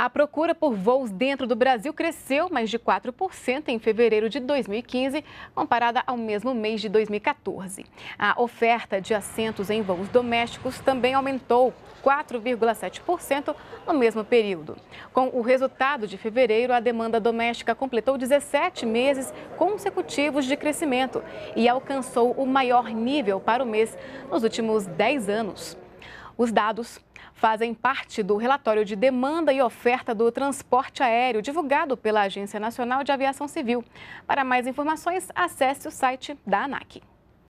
A procura por voos dentro do Brasil cresceu mais de 4% em fevereiro de 2015, comparada ao mesmo mês de 2014. A oferta de assentos em voos domésticos também aumentou 4,7% no mesmo período. Com o resultado de fevereiro, a demanda doméstica completou 17 meses consecutivos de crescimento e alcançou o maior nível para o mês nos últimos 10 anos. Os dados fazem parte do relatório de demanda e oferta do transporte aéreo divulgado pela Agência Nacional de Aviação Civil. Para mais informações, acesse o site da ANAC.